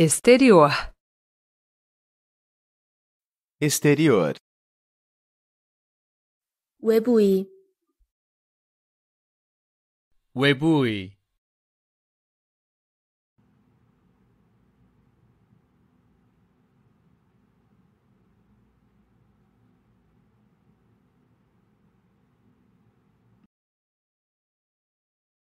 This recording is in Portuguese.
Exterior. Exterior. 외부의. 외부의.